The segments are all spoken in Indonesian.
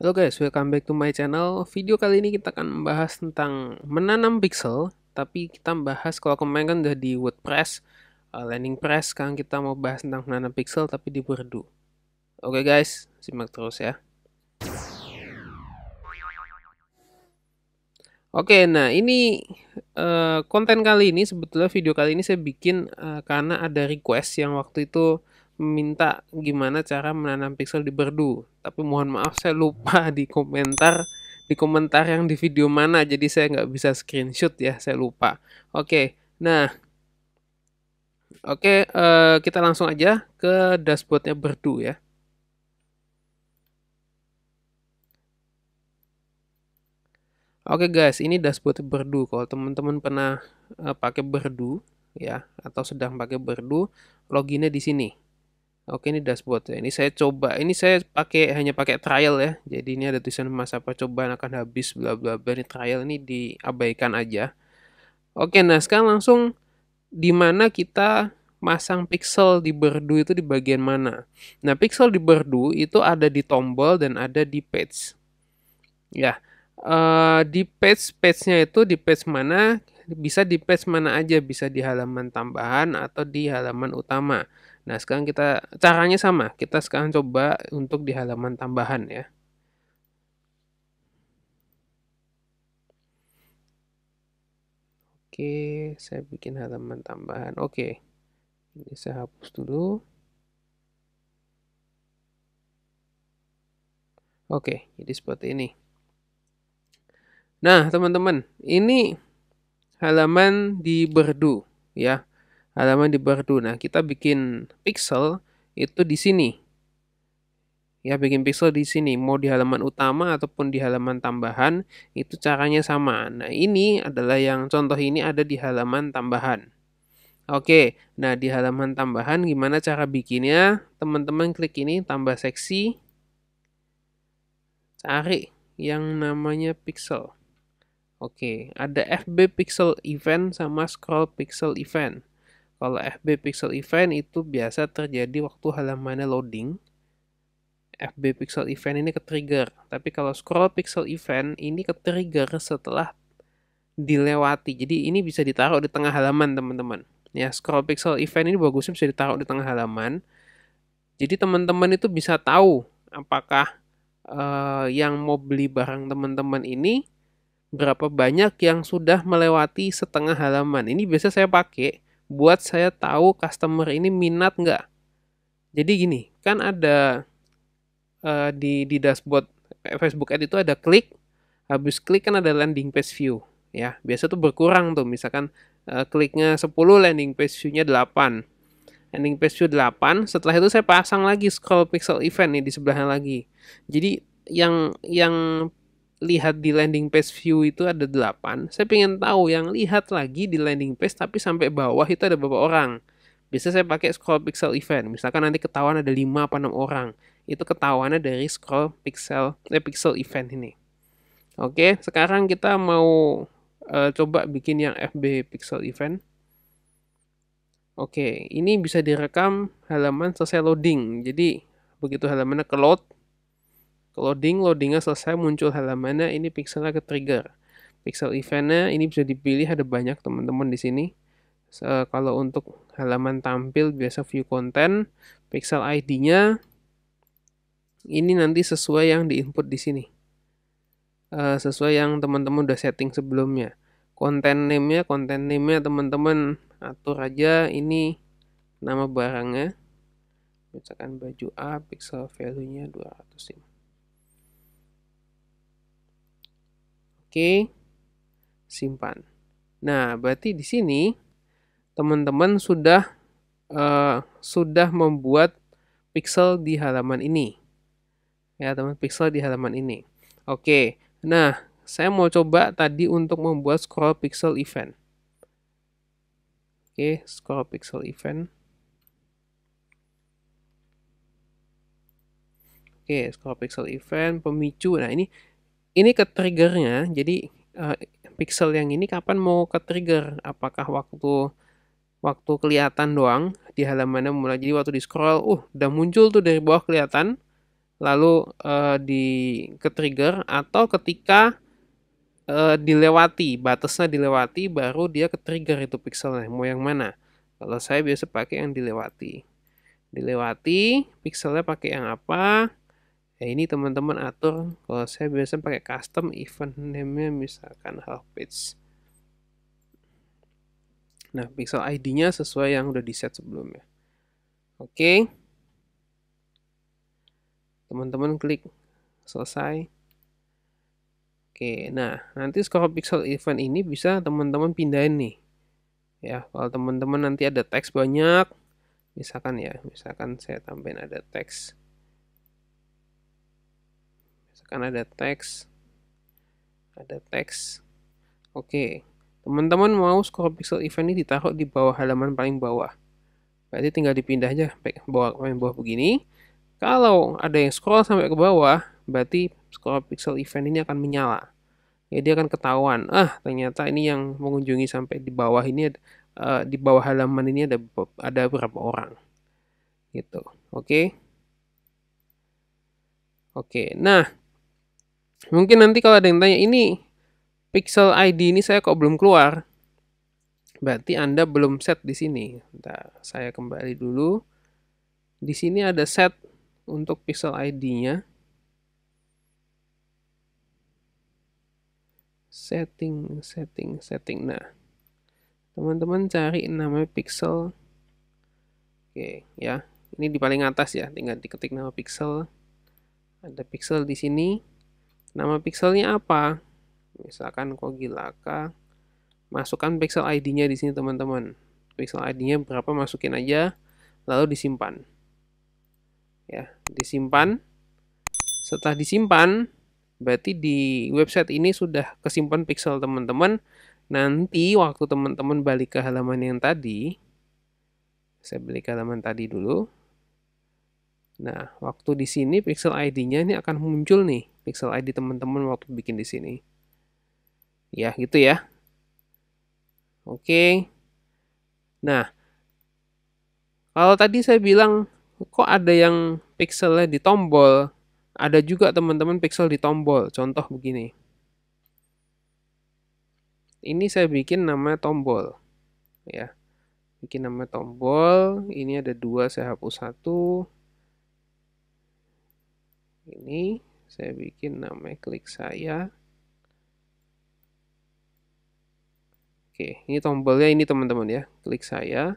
Halo guys, welcome back to my channel. Video kali ini kita akan membahas tentang menanam pixel, tapi kita membahas kalau kemarin kan udah di WordPress, uh, landing press, sekarang kita mau bahas tentang menanam pixel tapi di Purdue. Oke okay guys, simak terus ya. Oke, okay, nah ini uh, konten kali ini sebetulnya video kali ini saya bikin uh, karena ada request yang waktu itu minta gimana cara menanam pixel di berdu. Tapi mohon maaf saya lupa di komentar di komentar yang di video mana jadi saya nggak bisa screenshot ya saya lupa. Oke, nah oke uh, kita langsung aja ke dashboardnya berdu ya. Oke guys, ini dashboard berdu. Kalau teman-teman pernah uh, pakai berdu ya atau sedang pakai berdu, loginnya di sini. Oke ini dashboard ya. Ini saya coba. Ini saya pakai hanya pakai trial ya. Jadi ini ada tulisan masa percobaan akan habis bla bla bla. Ini trial ini diabaikan aja. Oke nah sekarang langsung di mana kita masang pixel di berdu itu di bagian mana. Nah pixel di berdu itu ada di tombol dan ada di page. Ya uh, di page page-nya itu di page mana bisa di page mana aja bisa di halaman tambahan atau di halaman utama. Nah, sekarang kita caranya sama. Kita sekarang coba untuk di halaman tambahan ya. Oke, saya bikin halaman tambahan. Oke. Ini saya hapus dulu. Oke, jadi seperti ini. Nah, teman-teman, ini halaman di Berdu ya halaman di Bardu. Nah, kita bikin pixel itu di sini. Ya, bikin pixel di sini, mau di halaman utama ataupun di halaman tambahan, itu caranya sama. Nah, ini adalah yang contoh ini ada di halaman tambahan. Oke, nah di halaman tambahan gimana cara bikinnya? Teman-teman klik ini tambah seksi. Cari yang namanya pixel. Oke, ada FB pixel event sama scroll pixel event. Kalau FB Pixel Event itu biasa terjadi waktu halamannya loading. FB Pixel Event ini ke-trigger. Tapi kalau scroll pixel event ini ke-trigger setelah dilewati. Jadi ini bisa ditaruh di tengah halaman, teman-teman. Ya, scroll pixel event ini bagusnya bisa ditaruh di tengah halaman. Jadi teman-teman itu bisa tahu apakah uh, yang mau beli barang teman-teman ini berapa banyak yang sudah melewati setengah halaman. Ini biasa saya pakai buat saya tahu customer ini minat nggak. Jadi gini, kan ada uh, di di dashboard Facebook Ad itu ada klik, habis klik kan ada landing page view, ya. Biasa tuh berkurang tuh, misalkan uh, kliknya 10, landing page view-nya 8. Landing page view 8, setelah itu saya pasang lagi scroll pixel event nih di sebelahnya lagi. Jadi yang yang lihat di landing page view itu ada 8, saya pengen tahu yang lihat lagi di landing page tapi sampai bawah itu ada beberapa orang. bisa saya pakai scroll pixel event, misalkan nanti ketahuan ada 5 apa 6 orang. Itu ketahuannya dari scroll pixel eh, pixel event ini. Oke, sekarang kita mau uh, coba bikin yang FB pixel event. Oke, ini bisa direkam halaman selesai loading. Jadi begitu halamannya ke load, loading, loadingnya selesai muncul halamannya, ini pixelnya ke trigger. Pixel eventnya ini bisa dipilih ada banyak teman-teman di sini. So, kalau untuk halaman tampil biasa view content, pixel ID-nya ini nanti sesuai yang di input di sini. Uh, sesuai yang teman-teman udah setting sebelumnya. Content name-nya, content name-nya teman-teman atur aja ini nama barangnya. Misalkan baju A, pixel value-nya 200 ini. Oke, simpan. Nah, berarti di sini teman-teman sudah uh, sudah membuat pixel di halaman ini. Ya, teman pixel di halaman ini. Oke. Nah, saya mau coba tadi untuk membuat scroll pixel event. Oke, scroll pixel event. Oke, scroll pixel event pemicu. Nah, ini ini ke triggernya jadi uh, pixel yang ini kapan mau ke trigger apakah waktu waktu kelihatan doang di halaman halamannya mulai jadi waktu di scroll uh udah muncul tuh dari bawah kelihatan lalu uh, di ke trigger atau ketika uh, dilewati batasnya dilewati baru dia ke trigger itu pixelnya mau yang mana kalau saya biasa pakai yang dilewati dilewati pixelnya pakai yang apa ya ini teman-teman atur kalau saya biasa pakai custom event name misalkan half page nah pixel ID-nya sesuai yang udah di set sebelumnya oke teman-teman klik selesai oke nah nanti score pixel event ini bisa teman-teman pindahin nih ya kalau teman-teman nanti ada teks banyak misalkan ya misalkan saya tambahin ada teks kan ada teks ada teks oke teman-teman mau score pixel event ini ditaruh di bawah halaman paling bawah berarti tinggal dipindah aja bawah paling bawah begini kalau ada yang scroll sampai ke bawah berarti score pixel event ini akan menyala ya dia akan ketahuan ah ternyata ini yang mengunjungi sampai di bawah ini uh, di bawah halaman ini ada ada berapa orang gitu oke okay? oke nah Mungkin nanti kalau ada yang tanya, ini Pixel ID ini saya kok belum keluar? Berarti Anda belum set di sini. Bentar, saya kembali dulu. Di sini ada set untuk Pixel ID-nya. Setting, setting, setting. Nah, teman-teman cari nama pixel. Oke, ya. Ini di paling atas ya, tinggal diketik nama pixel. Ada pixel di sini. Nama pixelnya apa? Misalkan Kogilaka. Masukkan pixel ID-nya di sini teman-teman. Pixel ID-nya berapa masukin aja, lalu disimpan. Ya, disimpan. Setelah disimpan, berarti di website ini sudah kesimpan pixel teman-teman. Nanti waktu teman-teman balik ke halaman yang tadi, saya beli ke halaman tadi dulu. Nah, waktu di sini pixel ID-nya ini akan muncul nih, pixel ID teman-teman waktu bikin di sini. Ya, gitu ya. Oke. Nah, kalau tadi saya bilang kok ada yang pixelnya di tombol, ada juga teman-teman pixel di tombol. Contoh begini. Ini saya bikin nama tombol. Ya. Bikin nama tombol, ini ada dua, saya hapus satu sini saya bikin nama klik saya Oke, ini tombolnya ini teman-teman ya. Klik saya.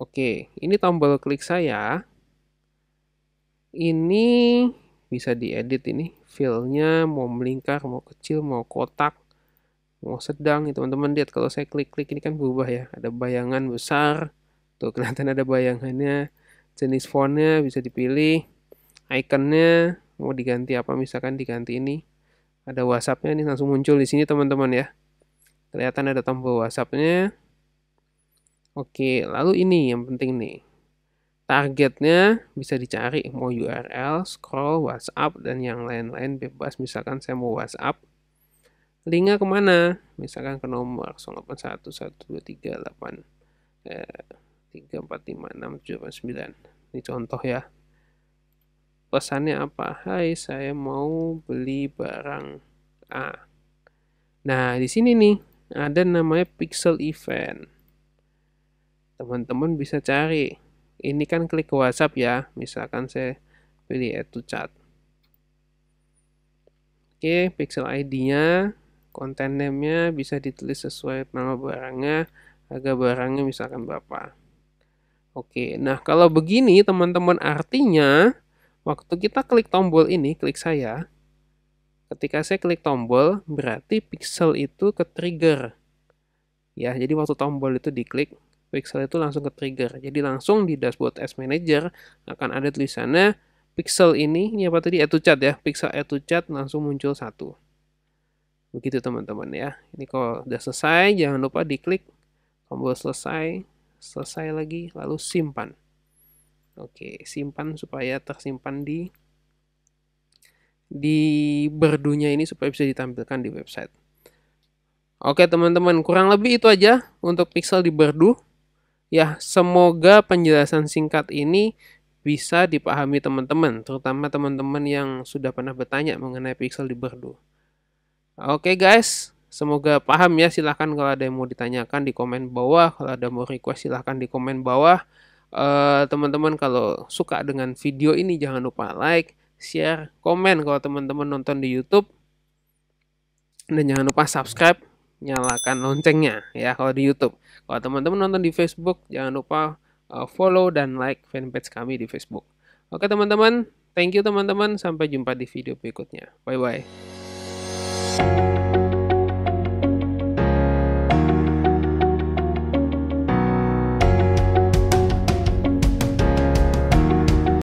Oke, ini tombol klik saya. Ini bisa diedit ini. Filenya mau melingkar, mau kecil, mau kotak, mau sedang. Ya, teman-teman lihat kalau saya klik-klik ini kan berubah ya. Ada bayangan besar. Tuh kelihatan ada bayangannya. Jenis fontnya bisa dipilih ikonnya mau diganti apa misalkan diganti ini ada WhatsAppnya ini langsung muncul di sini teman-teman ya kelihatan ada tombol WhatsAppnya oke lalu ini yang penting nih targetnya bisa dicari mau URL, scroll, WhatsApp dan yang lain-lain bebas misalkan saya mau WhatsApp linknya kemana misalkan ke nomor 081 eh, ini contoh ya pesannya apa? Hai, saya mau beli barang A. Nah, di sini nih ada namanya pixel event. Teman-teman bisa cari. Ini kan klik ke WhatsApp ya. Misalkan saya pilih add chat. Oke, pixel ID-nya, konten name-nya bisa ditulis sesuai nama barangnya, harga barangnya misalkan berapa. Oke, nah kalau begini teman-teman artinya Waktu kita klik tombol ini, klik saya, ketika saya klik tombol, berarti pixel itu ke trigger. Ya, jadi waktu tombol itu diklik, pixel itu langsung ke trigger. Jadi langsung di dashboard Ads Manager akan ada tulisannya pixel ini, ini apa tadi, add to chat ya, pixel add to chat langsung muncul satu. Begitu teman-teman ya. Ini kalau sudah selesai, jangan lupa diklik tombol selesai, selesai lagi, lalu simpan. Oke, simpan supaya tersimpan di di berdunya ini supaya bisa ditampilkan di website. Oke teman-teman, kurang lebih itu aja untuk pixel di berdu. Ya, semoga penjelasan singkat ini bisa dipahami teman-teman, terutama teman-teman yang sudah pernah bertanya mengenai pixel di berdu. Oke guys, semoga paham ya. Silahkan kalau ada yang mau ditanyakan di komen bawah, kalau ada yang mau request silahkan di komen bawah teman eh, teman-teman kalau suka dengan video ini jangan lupa like, share, komen kalau teman-teman nonton di YouTube dan jangan lupa subscribe, nyalakan loncengnya ya kalau di YouTube. Kalau teman-teman nonton di Facebook jangan lupa eh, follow dan like fanpage kami di Facebook. Oke teman-teman, thank you teman-teman, sampai jumpa di video berikutnya. Bye bye.